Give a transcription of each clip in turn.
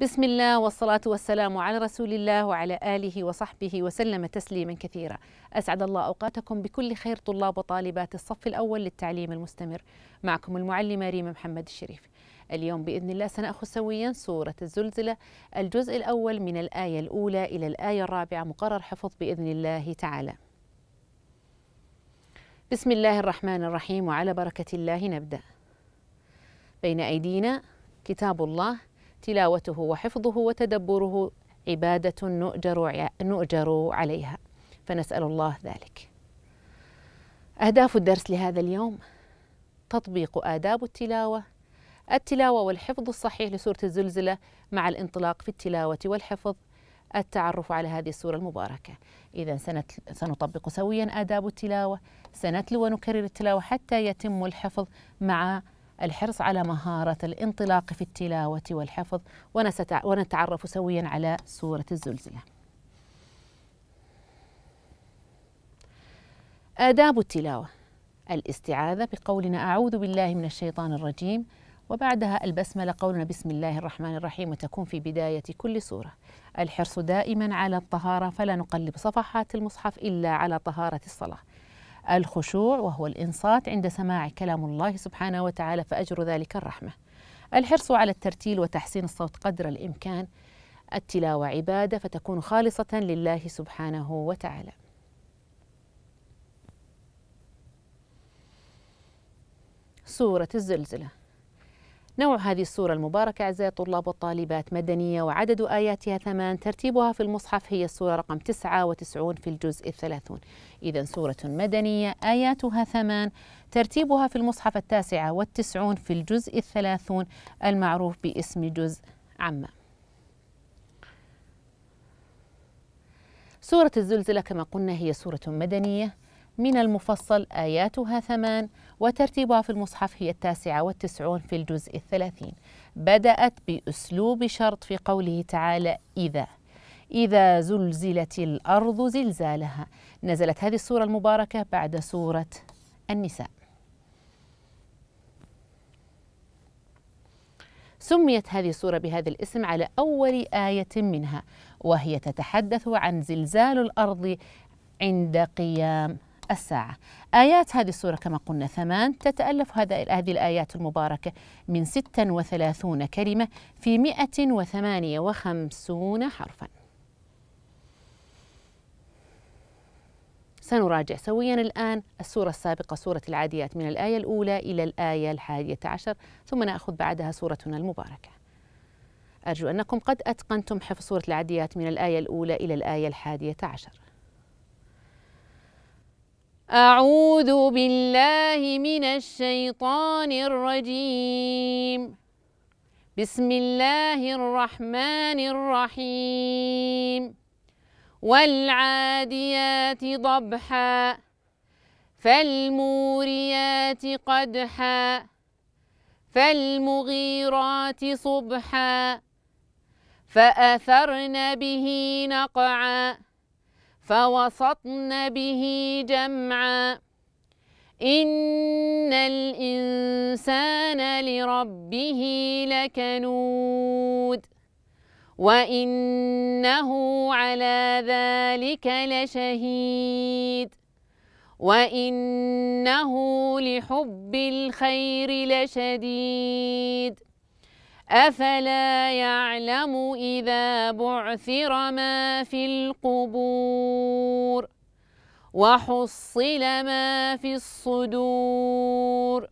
بسم الله والصلاة والسلام على رسول الله وعلى آله وصحبه وسلم تسليما كثيرا أسعد الله أوقاتكم بكل خير طلاب وطالبات الصف الأول للتعليم المستمر معكم المعلمة ريما محمد الشريف اليوم بإذن الله سنأخذ سويا سورة الزلزلة الجزء الأول من الآية الأولى إلى الآية الرابعة مقرر حفظ بإذن الله تعالى بسم الله الرحمن الرحيم وعلى بركة الله نبدأ بين أيدينا كتاب الله تلاوته وحفظه وتدبره عبادة نؤجر, نؤجر عليها فنسأل الله ذلك أهداف الدرس لهذا اليوم تطبيق آداب التلاوة التلاوة والحفظ الصحيح لسورة الزلزلة مع الانطلاق في التلاوة والحفظ التعرف على هذه السورة المباركة إذا سنطبق سويا آداب التلاوة سنتلو ونكرر التلاوة حتى يتم الحفظ مع الحرص على مهارة الانطلاق في التلاوة والحفظ ونتعرف سويا على سورة الزلزلة آداب التلاوة الاستعاذة بقولنا أعوذ بالله من الشيطان الرجيم وبعدها البسملة قولنا بسم الله الرحمن الرحيم وتكون في بداية كل سورة الحرص دائما على الطهارة فلا نقلب صفحات المصحف إلا على طهارة الصلاة الخشوع وهو الإنصات عند سماع كلام الله سبحانه وتعالى فأجر ذلك الرحمة الحرص على الترتيل وتحسين الصوت قدر الإمكان التلاوة عبادة فتكون خالصة لله سبحانه وتعالى سورة الزلزلة نوع هذه السورة المباركة أعزائي الطلاب والطالبات مدنية وعدد آياتها ثمان ترتيبها في المصحف هي السورة رقم 99 في الجزء الثلاثون إذا سورة مدنية آياتها ثمان ترتيبها في المصحف التاسعة والتسعون في الجزء الثلاثون المعروف باسم جزء عامة سورة الزلزلة كما قلنا هي سورة مدنية من المفصل آياتها ثمان وترتيبها في المصحف هي التاسعة والتسعون في الجزء الثلاثين بدأت بأسلوب شرط في قوله تعالى إذا إذا زلزلت الأرض زلزالها نزلت هذه السورة المباركة بعد سورة النساء سميت هذه السورة بهذا الاسم على أول آية منها وهي تتحدث عن زلزال الأرض عند قيام الساعة آيات هذه السورة كما قلنا ثمان تتألف هذا هذه الآيات المباركة من 36 كلمة في 158 حرفاً سنراجع سويا الآن السورة السابقة سورة العاديات من الآية الأولى إلى الآية الحادية عشر ثم نأخذ بعدها سورتنا المباركة أرجو أنكم قد أتقنتم حفظ سورة العاديات من الآية الأولى إلى الآية الحادية عشر أعوذ بالله من الشيطان الرجيم بسم الله الرحمن الرحيم والعاديات ضبحا فالموريات قدحا فالمغيرات صبحا فأثرن به نقعا فوسطن به جمعا إن الإنسان لربه لكنود وإنه على ذلك لشهيد وإنه لحب الخير لشديد أفلا يعلم إذا بعثر ما في القبور وحصل ما في الصدور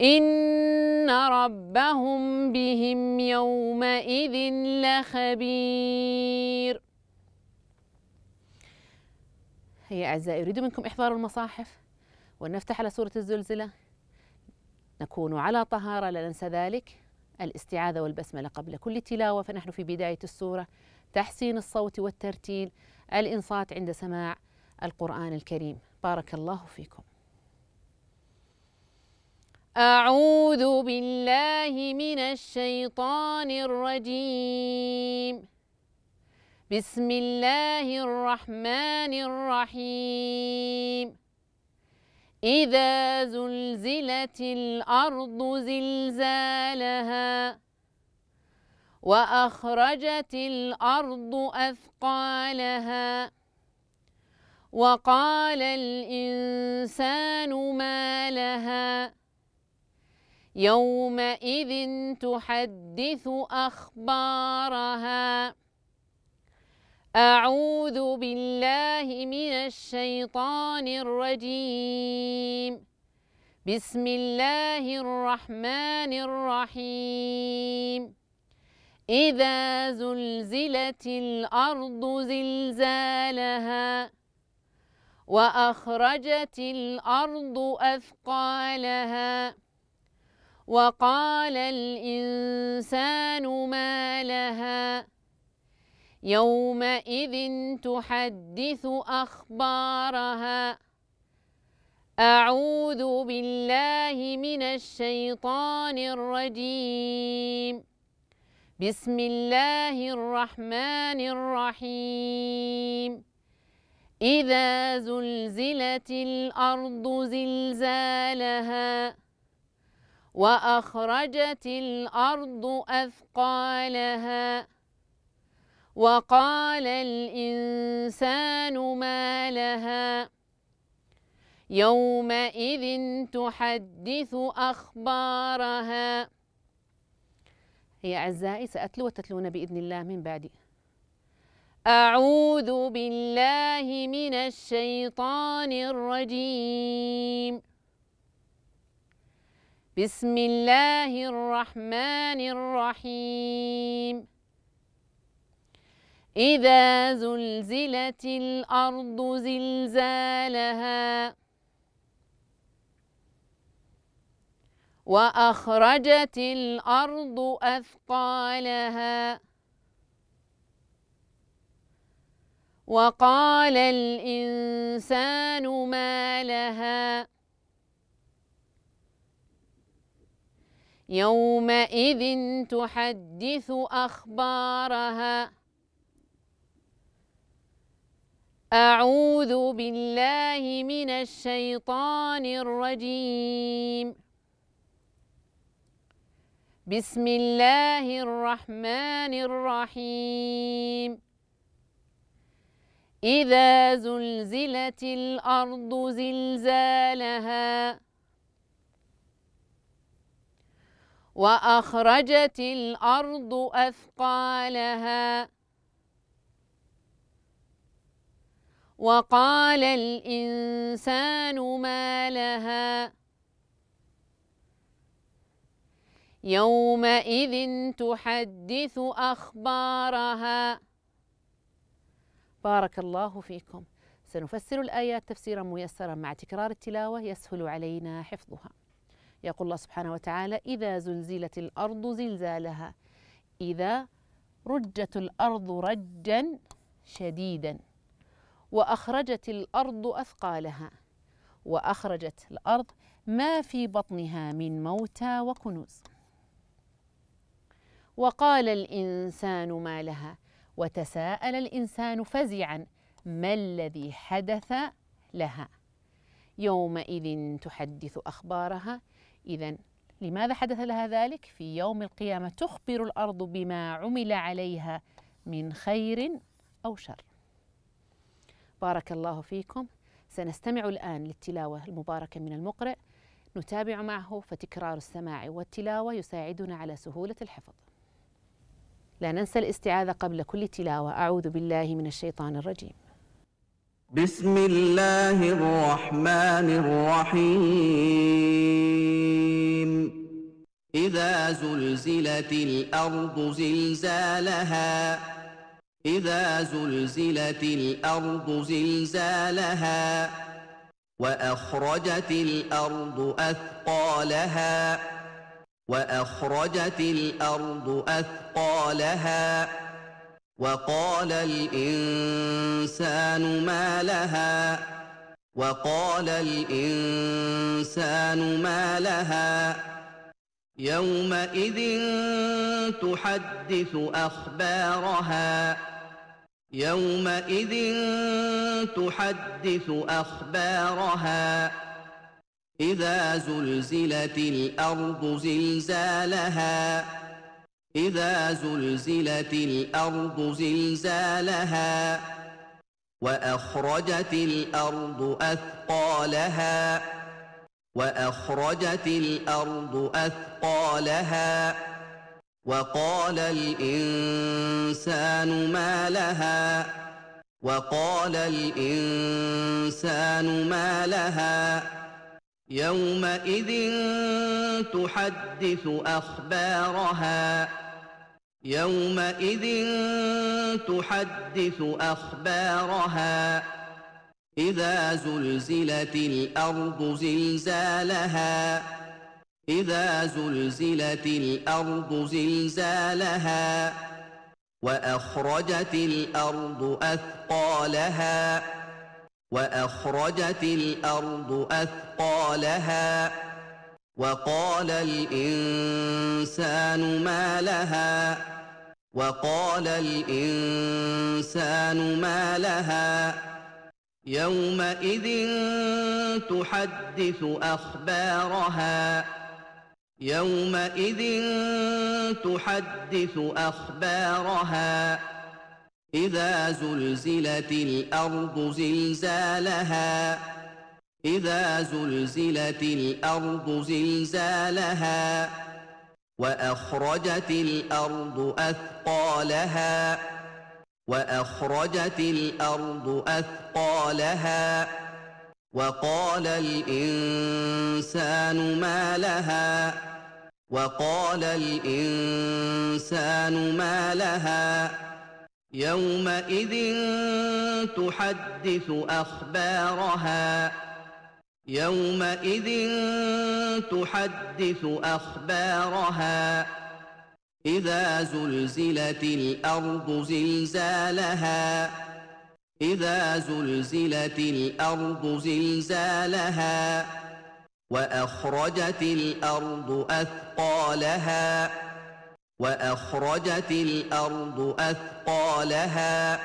إن ربهم بهم يومئذ لخبير هيا أعزائي أريد منكم إحضار المصاحف ونفتح على سورة الزلزلة نكون على طهارة لا ننسى ذلك الاستعاذة والبسملة قبل كل تلاوة فنحن في بداية السورة تحسين الصوت والترتيل الإنصات عند سماع القرآن الكريم بارك الله فيكم أعوذ بالله من الشيطان الرجيم بسم الله الرحمن الرحيم إذا زلزلت الأرض زلزالها وأخرجت الأرض أثقالها وقال الإنسان ما لها يومئذ تحدث أخبارها أعوذ بالله من الشيطان الرجيم بسم الله الرحمن الرحيم إذا زلزلت الأرض زلزالها وأخرجت الأرض أثقالها وقال الإنسان ما لها يومئذ تحدث أخبارها أعوذ بالله من الشيطان الرجيم بسم الله الرحمن الرحيم إذا زلزلت الأرض زلزالها وأخرجت الأرض أثقالها وقال الإنسان ما لها يومئذ تحدث أخبارها يا أعزائي سأتلو وتتلون بإذن الله من بعدي أعوذ بالله من الشيطان الرجيم بسم الله الرحمن الرحيم إذا زلزلت الأرض زلزالها وأخرجت الأرض أثقالها وقال الإنسان ما لها يومئذ تحدث أخبارها أعوذ بالله من الشيطان الرجيم بسم الله الرحمن الرحيم إذا زلزلت الأرض زلزالها وأخرجت الأرض أثقالها وقال الإنسان ما لها يومئذ تحدث أخبارها بارك الله فيكم سنفسر الآيات تفسيرا ميسرا مع تكرار التلاوة يسهل علينا حفظها يقول الله سبحانه وتعالى إذا زلزلت الأرض زلزالها إذا رجت الأرض رجا شديدا وأخرجت الأرض أثقالها وأخرجت الأرض ما في بطنها من موتى وكنوز وقال الإنسان ما لها وتساءل الإنسان فزعا ما الذي حدث لها يومئذ تحدث أخبارها إذا لماذا حدث لها ذلك في يوم القيامة تخبر الأرض بما عمل عليها من خير أو شر بارك الله فيكم سنستمع الآن للتلاوة المباركة من المقرئ نتابع معه فتكرار السماع والتلاوة يساعدنا على سهولة الحفظ لا ننسى الاستعاذة قبل كل تلاوة أعوذ بالله من الشيطان الرجيم بسم الله الرحمن الرحيم إذا زلزلت الأرض زلزالها اذا زلزلت الارض زلزالها واخرجت الارض اثقالها واخرجت الارض اثقالها وقال الانسان ما لها وقال الانسان ما لها يومئذ تحدث اخبارها يومئذ تحدث اخبارها اذا زلزلت الارض زلزالها اذا زلزلت الارض زلزالها واخرجت الارض اثقالها واخرجت الارض اثقالها وقال الانسان ما لها وقال الانسان ما لها يومئذ تحدث اخبارها يومئذ تحدث اخبارها إذا زلزلت الأرض زلزالها إذا زلزلت الأرض زلزالها وأخرجت الأرض أثقالها وأخرجت الأرض أثقالها وقال الإنسان ما لها وقال الإنسان ما لها يومئذ تحدث اخبارها يومئذ تحدث اخبارها اذا زلزلت الارض زلزالها اذا زلزلت الارض زلزالها واخرجت الارض اثقالها واخرجت الارض اثقالها وقال الانسان ما لها وقال الانسان ما لها يومئذ تحدث اخبارها يومئذ تحدث اخبارها اذا زلزلت الارض زلزالها اذا زلزلت الارض زلزالها واخرجت الارض اثقالها واخرجت الارض اثقالها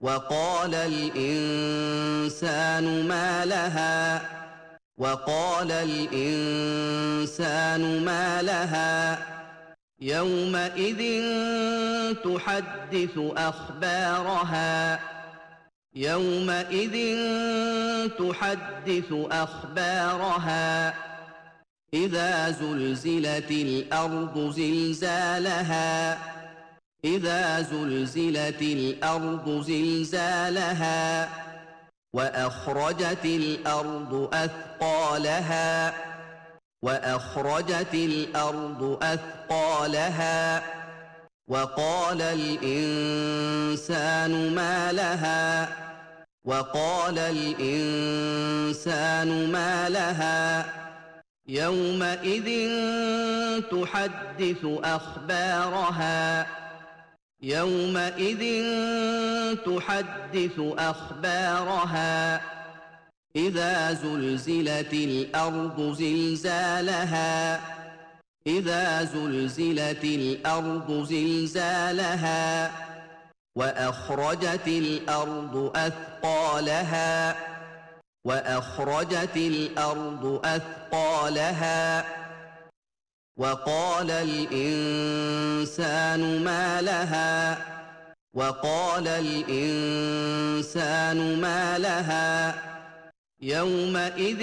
وقال الانسان ما لها وقال الانسان ما لها يومئذ تحدث اخبارها يومئذ تحدث اخبارها اذا زلزلت الارض زلزالها اذا زلزلت الارض زلزالها واخرجت الارض اثقالها واخرجت الارض اثقالها وقال الانسان ما لها وقال الانسان ما لها يومئذ تحدث اخبارها يومئذ تحدث اخبارها إذا زلزلت الأرض زلزالها إذا زلزلت الأرض زلزالها وأخرجت الأرض أثقالها وأخرجت الأرض أثقالها وقال الإنسان ما لها وقال الإنسان ما لها يومئذ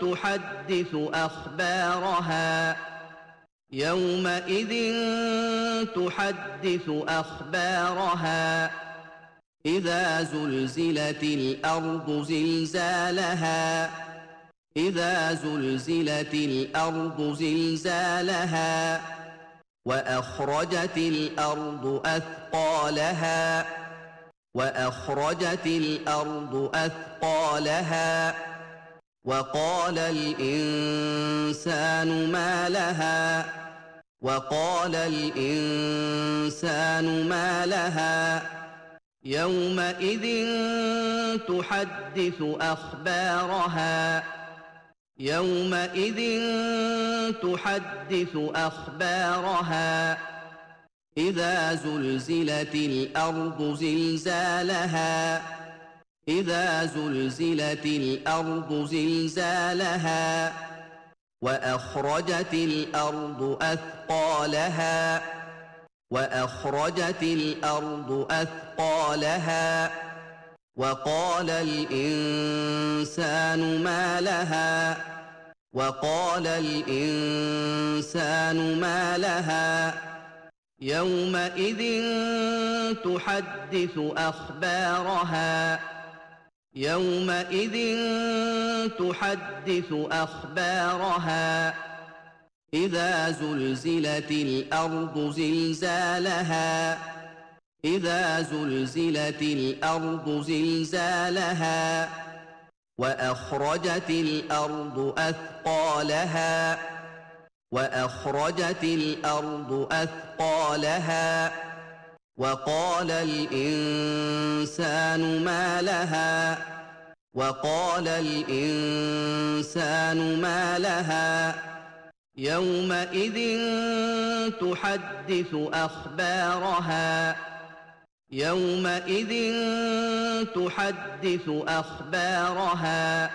تحدث اخبارها يومئذ تحدث اخبارها اذا زلزلت الارض زلزالها اذا زلزلت الارض زلزالها واخرجت الارض اثقالها واخرجت الارض اثقالها وقال الانسان ما لها وقال الانسان ما لها يومئذ تحدث اخبارها يومئذ تحدث اخبارها إذا زلزلت الأرض زلزالها إذا زلزلت الأرض زلزالها وأخرجت الأرض أثقالها وأخرجت الأرض أثقالها وقال الإنسان ما لها وقال الإنسان ما لها يومئذ تحدث اخبارها يومئذ تحدث اخبارها اذا زلزلت الارض زلزالها اذا زلزلت الارض زلزالها واخرجت الارض اثقالها واخرجت الارض اثقالها وقال الانسان ما لها وقال الانسان ما لها يومئذ تحدث اخبارها يومئذ تحدث اخبارها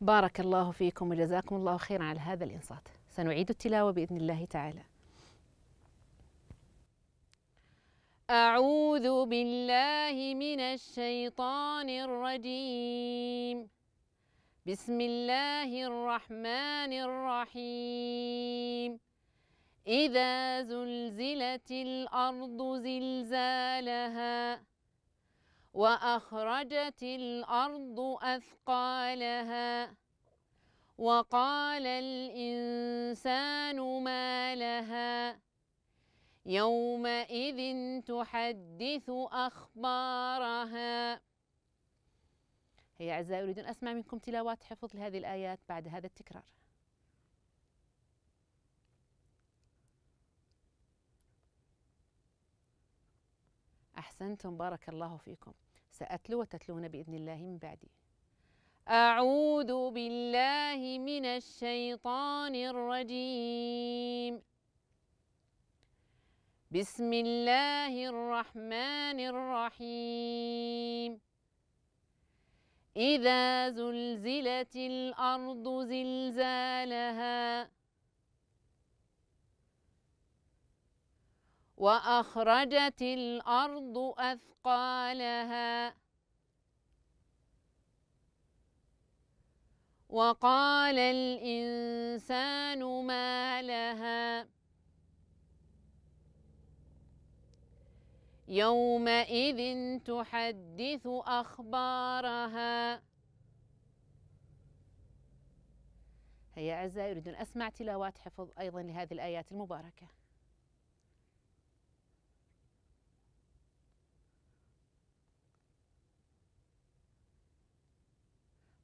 بارك الله فيكم وجزاكم الله خيرا على هذا الإنصات سنعيد التلاوة بإذن الله تعالى أعوذ بالله من الشيطان الرجيم بسم الله الرحمن الرحيم إذا زلزلت الأرض زلزالها وأخرجت الأرض أثقالها وقال الإنسان ما لها يومئذ تحدث أخبارها هيا أعزائي أريد أن أسمع منكم تلاوات حفظ لهذه الآيات بعد هذا التكرار أحسنتم بارك الله فيكم سأتلو وتتلون بإذن الله من بعدي أعوذ بالله من الشيطان الرجيم بسم الله الرحمن الرحيم إذا زلزلت الأرض زلزالها وأخرجت الأرض أثقالها وقال الإنسان ما لها يومئذ تحدث أخبارها هيا أعزائي أريد أن أسمع تلاوات حفظ أيضا لهذه الآيات المباركة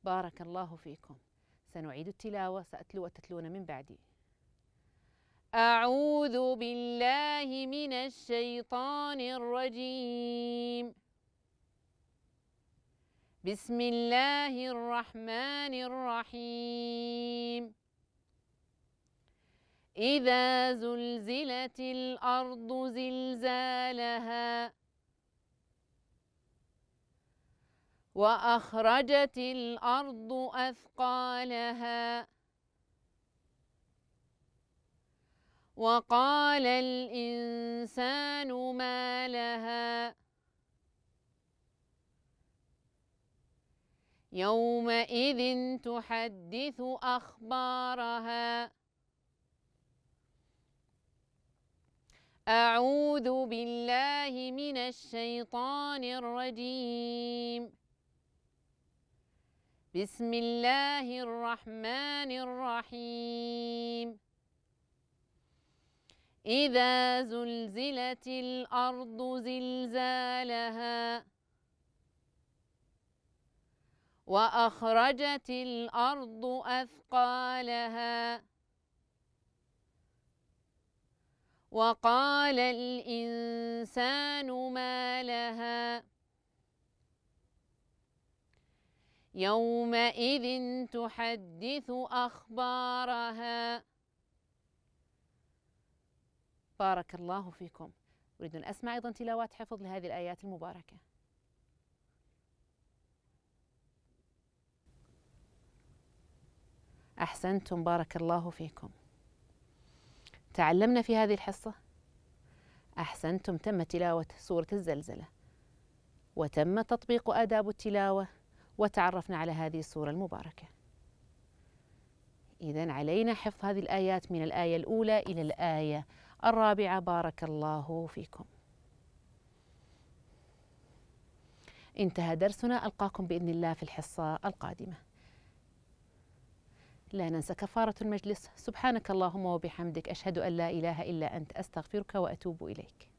بارك الله فيكم سنعيد التلاوة سأتلو وتتلون من بعدي أعوذ بالله من الشيطان الرجيم بسم الله الرحمن الرحيم إذا زلزلت الأرض زلزالها وأخرجت الأرض أثقالها وقال الإنسان ما لها يومئذ تحدث أخبارها أعوذ بالله من الشيطان الرجيم بسم الله الرحمن الرحيم إذا زلزلت الأرض زلزالها وأخرجت الأرض أثقالها وقال الإنسان ما لها يومئذ تحدث أخبارها بارك الله فيكم أريد أن أسمع أيضا تلاوات حفظ لهذه الآيات المباركة أحسنتم بارك الله فيكم تعلمنا في هذه الحصة أحسنتم تم تلاوة سورة الزلزلة وتم تطبيق آداب التلاوة وتعرفنا على هذه الصورة المباركة إذا علينا حفظ هذه الآيات من الآية الأولى إلى الآية الرابعة بارك الله فيكم انتهى درسنا ألقاكم بإذن الله في الحصة القادمة لا ننسى كفارة المجلس سبحانك اللهم وبحمدك أشهد أن لا إله إلا أنت أستغفرك وأتوب إليك